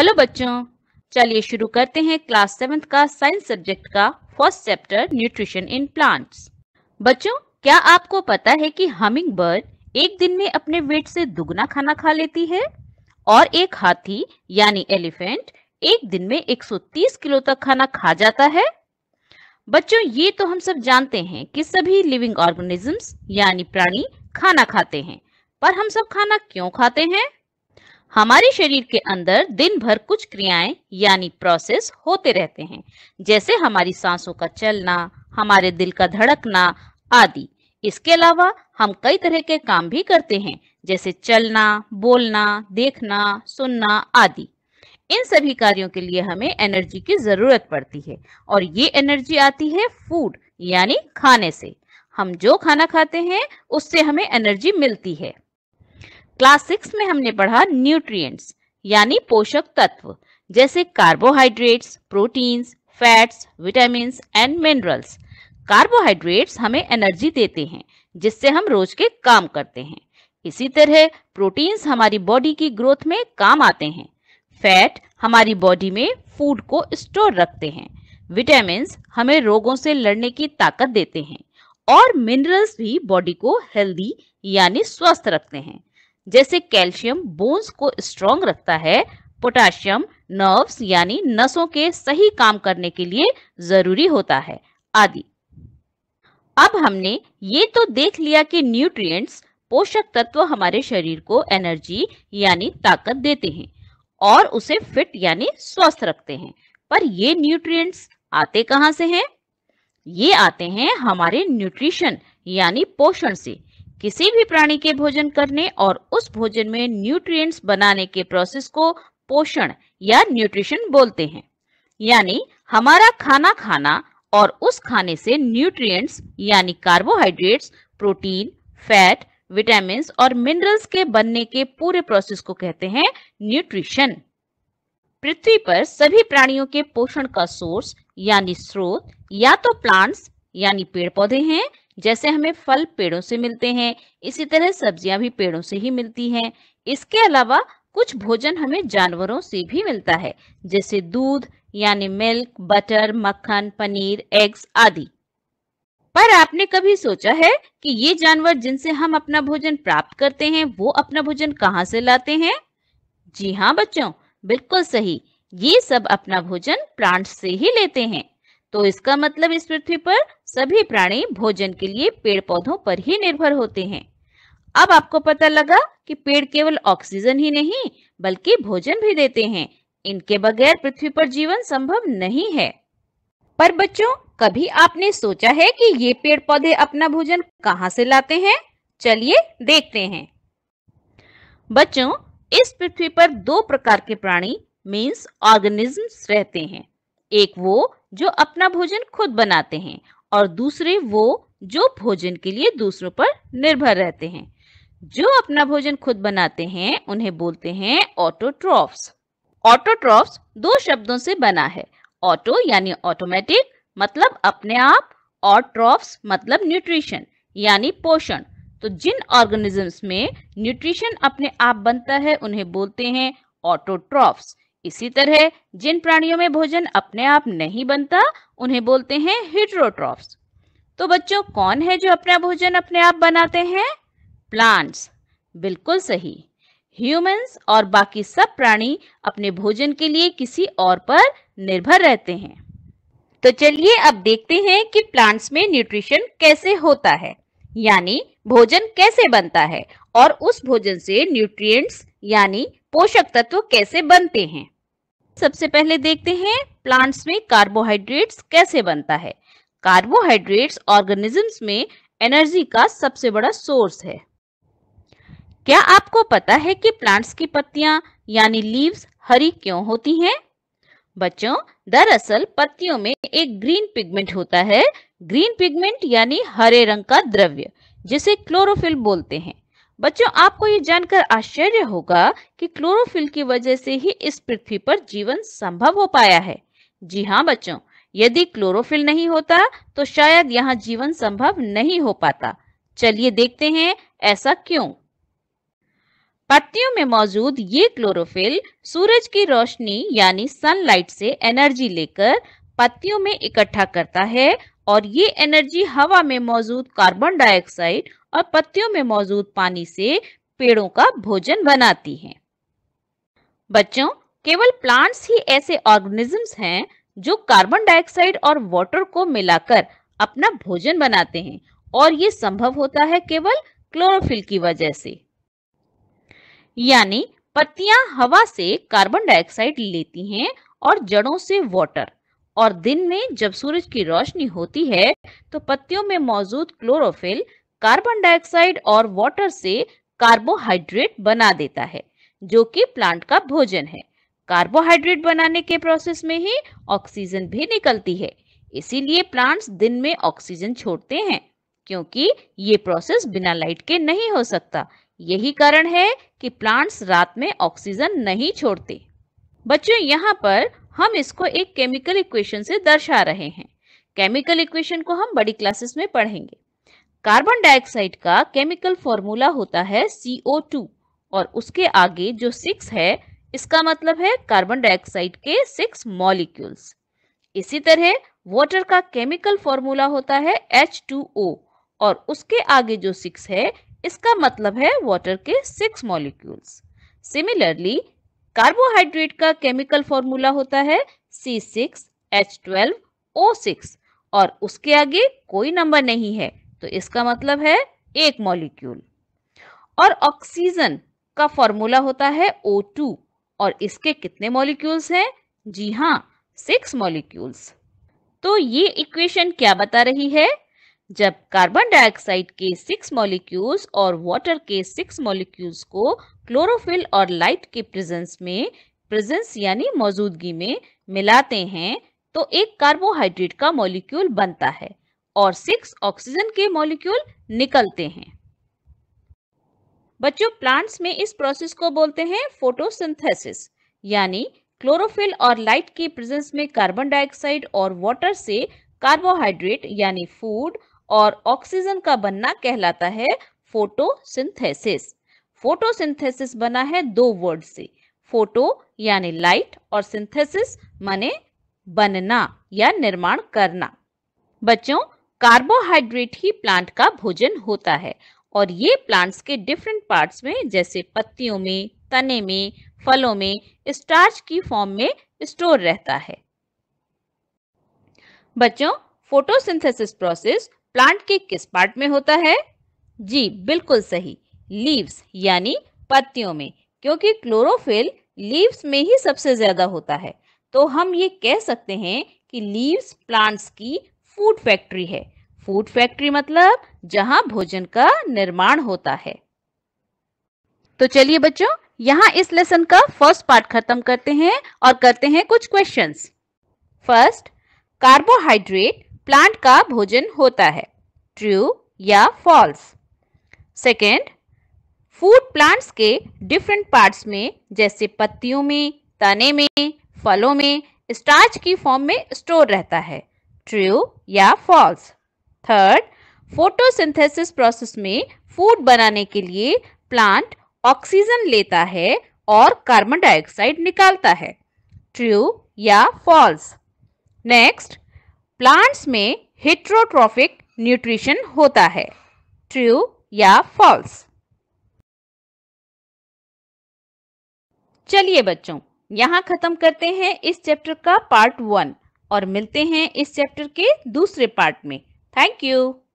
Hello बच्चों चलिए शुरू करते हैं क्लास सेवेंथ का साइंस सब्जेक्ट का first chapter nutrition in plants बच्चों क्या आपको पता है कि हमिंग बर्ड एक दिन में अपने वेट से दुगना खाना खा लेती है और एक हाथी यानी एलिफेंट एक दिन में 130 किलो तक खाना खा जाता है बच्चों ये तो हम सब जानते हैं कि सभी लिविंग ऑर्गेनिजम्स यानी प्राणी खाना खाते हैं पर हम सब खाना क्यों खाते हैं हमारे शरीर के अंदर दिन भर कुछ क्रियाएं यानी प्रोसेस होते रहते हैं जैसे हमारी सांसों का चलना हमारे दिल का धड़कना आदि इसके अलावा हम कई तरह के काम भी करते हैं जैसे चलना बोलना देखना सुनना आदि इन सभी कार्यों के लिए हमें एनर्जी की जरूरत पड़ती है और ये एनर्जी आती है फूड यानी खाने से हम जो खाना खाते हैं उससे हमें एनर्जी मिलती है क्लास सिक्स में हमने पढ़ा न्यूट्रिएंट्स यानी पोषक तत्व जैसे carbohydrates proteins fats vitamin and minerals carbohydrates हमें एनर्जी देते हैं जिससे हम रोज के काम करते हैं इसी तरह प्रोटीन्स हमारी बॉडी की ग्रोथ में काम आते हैं फैट हमारी बॉडी में फूड को स्टोर रखते हैं विटामिन हमें रोगों से लड़ने की ताकत देते हैं और मिनरल्स भी बॉडी को हेल्दी यानी स्वस्थ रखते हैं जैसे कैल्शियम बोन्स को स्ट्रॉन्ग रखता है पोटाशियम नर्व्स यानी नसों के सही काम करने के लिए जरूरी होता है आदि अब हमने ये तो देख लिया कि न्यूट्रिएंट्स पोषक तत्व हमारे शरीर को एनर्जी यानी ताकत देते हैं और उसे फिट यानी स्वस्थ रखते हैं पर ये न्यूट्रिएंट्स आते कहाँ से हैं? ये आते हैं हमारे न्यूट्रिशन यानी पोषण से किसी भी प्राणी के भोजन करने और उस भोजन में न्यूट्रिएंट्स बनाने के प्रोसेस को पोषण या न्यूट्रिशन बोलते हैं यानी हमारा खाना खाना और उस खाने से न्यूट्रिएंट्स यानी कार्बोहाइड्रेट्स प्रोटीन फैट विटामिन और मिनरल्स के बनने के पूरे प्रोसेस को कहते हैं न्यूट्रिशन पृथ्वी पर सभी प्राणियों के पोषण का सोर्स यानी स्रोत या तो प्लांट्स यानी पेड़ पौधे हैं जैसे हमें फल पेड़ों से मिलते हैं इसी तरह सब्जियां भी पेड़ों से ही मिलती हैं इसके अलावा कुछ भोजन हमें जानवरों से भी मिलता है जैसे दूध यानी मिल्क बटर मक्खन पनीर एग्स आदि पर आपने कभी सोचा है कि ये जानवर जिनसे हम अपना भोजन प्राप्त करते हैं वो अपना भोजन कहाँ से लाते हैं जी हाँ बच्चों बिल्कुल सही ये सब अपना भोजन प्लांट से ही लेते हैं तो इसका मतलब इस पृथ्वी पर सभी प्राणी भोजन के लिए पेड़ पौधों पर ही निर्भर होते हैं अब आपको पता लगा कि पेड़ केवल ऑक्सीजन ही नहीं बल्कि भोजन भी देते हैं इनके बगैर पृथ्वी पर जीवन संभव नहीं है पर बच्चों कभी आपने सोचा है कि ये पेड़ पौधे अपना भोजन कहाँ से लाते हैं चलिए देखते हैं बच्चों इस पृथ्वी पर दो प्रकार के प्राणी मीन्स ऑर्गेनिज्म रहते हैं एक वो जो अपना भोजन खुद बनाते हैं और दूसरे वो जो भोजन के लिए दूसरों पर निर्भर रहते हैं जो अपना भोजन खुद बनाते हैं उन्हें बोलते हैं ऑटोट्रॉफ्स ऑटोट्रॉफ्स दो शब्दों से बना है ऑटो यानी ऑटोमेटिक मतलब अपने आप और ट्रॉफ्स मतलब न्यूट्रिशन यानी पोषण तो जिन ऑर्गेनिजम्स में न्यूट्रिशन अपने आप बनता है उन्हें बोलते हैं ऑटोट्रॉफ्स इसी तरह जिन प्राणियों में भोजन अपने आप नहीं बनता उन्हें बोलते हैं हिड्रोट्रॉफ्स तो बच्चों कौन है जो अपना भोजन अपने आप बनाते हैं प्लांट्स बिल्कुल सही ह्यूमंस और बाकी सब प्राणी अपने भोजन के लिए किसी और पर निर्भर रहते हैं तो चलिए अब देखते हैं कि प्लांट्स में न्यूट्रिशन कैसे होता है यानी भोजन कैसे बनता है और उस भोजन से न्यूट्रिएंट्स यानी पोषक तत्व कैसे बनते हैं सबसे पहले देखते हैं प्लांट्स में कार्बोहाइड्रेट्स कैसे बनता है कार्बोहाइड्रेट्स ऑर्गेनिजम्स में एनर्जी का सबसे बड़ा सोर्स है क्या आपको पता है कि प्लांट्स की पत्तियां यानी लीव्स हरी क्यों होती हैं? बच्चों दरअसल पत्तियों में एक ग्रीन पिगमेंट होता है ग्रीन पिगमेंट यानी हरे रंग का द्रव्य जिसे क्लोरोफिल बोलते हैं बच्चों आपको ये जानकर आश्चर्य होगा कि क्लोरोफिल की वजह से ही इस पृथ्वी पर जीवन संभव हो पाया है जी हाँ बच्चों यदि क्लोरोफिल नहीं होता तो शायद यहाँ जीवन संभव नहीं हो पाता चलिए देखते हैं ऐसा क्यों पत्तियों में मौजूद ये क्लोरोफिल सूरज की रोशनी यानी सनलाइट से एनर्जी लेकर पत्तियों में इकट्ठा करता है और ये एनर्जी हवा में मौजूद कार्बन डाइऑक्साइड और पत्तियों में मौजूद पानी से पेड़ों का भोजन बनाती है बच्चों केवल प्लांट्स ही ऐसे ऑर्गेनिजम्स हैं जो कार्बन डाइऑक्साइड और वाटर को मिलाकर अपना भोजन बनाते हैं और ये संभव होता है केवल क्लोरोफिल की वजह से यानी पत्तियां हवा से कार्बन डाइऑक्साइड लेती हैं और जड़ों से वाटर और दिन में जब सूरज की रोशनी होती है तो पत्तियों में मौजूद क्लोरोफिल कार्बन डाइऑक्साइड और वाटर से कार्बोहाइड्रेट बना देता है जो कि प्लांट का भोजन है कार्बोहाइड्रेट बनाने के प्रोसेस में ही ऑक्सीजन भी निकलती है इसीलिए प्लांट्स दिन में ऑक्सीजन छोड़ते हैं क्योंकि ये प्रोसेस बिना लाइट के नहीं हो सकता यही कारण है कि प्लांट्स रात में ऑक्सीजन नहीं छोड़ते बच्चों यहाँ पर हम इसको एक केमिकल इक्वेशन से दर्शा रहे हैं केमिकल इक्वेशन को हम बड़ी क्लासेस में पढ़ेंगे कार्बन डाइऑक्साइड का केमिकल फॉर्मूला होता है CO2 और उसके आगे जो सिक्स है इसका मतलब है कार्बन डाइऑक्साइड के सिक्स मॉलिक्यूल्स इसी तरह वाटर का केमिकल फॉर्मूला होता है H2O और उसके आगे जो सिक्स है इसका मतलब है वाटर के सिक्स मॉलिक्यूल्स सिमिलरली कार्बोहाइड्रेट का केमिकल फॉर्मूला होता है C six H twelve O six और उसके आगे कोई नंबर नहीं है तो इसका मतलब है एक मॉलिक्यूल और ऑक्सीजन का फॉर्मूला होता है ओ टू और इसके कितने मॉलिक्यूल्स हैं जी हाँ सिक्स मॉलिक्यूल्स तो ये इक्वेशन क्या बता रही है जब कार्बन डाइऑक्साइड के सिक्स मॉलिक्यूल्स और वाटर के सिक्स मॉलिक्यूल्स को क्लोरोफिल और लाइट के प्रेजेंस में प्रेजेंस यानी मौजूदगी में मिलाते हैं तो एक कार्बोहाइड्रेट का मॉलिक्यूल बनता है और सिक्स ऑक्सीजन के मॉलिक्यूल निकलते हैं बच्चों प्लांट्स में इस प्रोसेस को बोलते हैं फोटोसिंथेसिस यानी क्लोरोफिल और लाइट के प्रेजेंस में कार्बन डाइऑक्साइड और वाटर से कार्बोहाइड्रेट यानी फूड और ऑक्सीजन का बनना कहलाता है फोटोसिंथेसिस फोटोसिंथेसिस बना है दो वर्ड से फोटो यानी लाइट और सिंथेसिस माने बनना या निर्माण करना बच्चों कार्बोहाइड्रेट ही प्लांट का भोजन होता है और ये प्लांट्स के डिफरेंट पार्ट्स में जैसे पत्तियों में तने में फलों में स्टार्च की फॉर्म में स्टोर रहता है बच्चों फोटोसिंथेसिस प्रोसेस प्लांट के किस पार्ट में होता है जी बिल्कुल सही लीव्स यानी पत्तियों में क्योंकि क्लोरोफिल लीव्स में ही सबसे ज्यादा होता है तो हम ये कह सकते हैं कि लीव्स प्लांट्स की फूड फैक्ट्री है फूड फैक्ट्री मतलब जहां भोजन का निर्माण होता है तो चलिए बच्चों यहाँ इस लेसन का फर्स्ट पार्ट खत्म करते हैं और करते हैं कुछ क्वेश्चंस। फर्स्ट कार्बोहाइड्रेट प्लांट का भोजन होता है ट्रू या फॉल्स सेकेंड फूड प्लांट्स के डिफरेंट पार्ट्स में जैसे पत्तियों में तने में फलों में स्टार्च की फॉर्म में स्टोर रहता है ट्रू या फॉल्स थर्ड फोटोसिंथेसिस प्रोसेस में फूड बनाने के लिए प्लांट ऑक्सीजन लेता है और कार्बन डाइऑक्साइड निकालता है ट्रू या फॉल्स नेक्स्ट प्लांट्स में हिट्रोट्रॉफिक न्यूट्रिशन होता है ट्रू या फॉल्स चलिए बच्चों यहाँ खत्म करते हैं इस चैप्टर का पार्ट वन और मिलते हैं इस चैप्टर के दूसरे पार्ट में थैंक यू